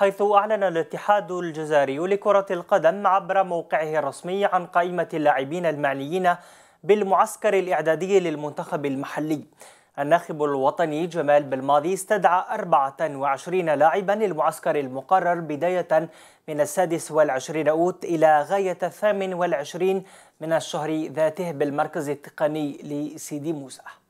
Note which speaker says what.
Speaker 1: حيث أعلن الاتحاد الجزائري لكرة القدم عبر موقعه الرسمي عن قائمة اللاعبين المعنيين بالمعسكر الإعدادي للمنتخب المحلي الناخب الوطني جمال بالماضي استدعى 24 لاعبا للمعسكر المقرر بداية من السادس والعشرين أوت إلى غاية الثامن والعشرين من الشهر ذاته بالمركز التقني لسيدي موسى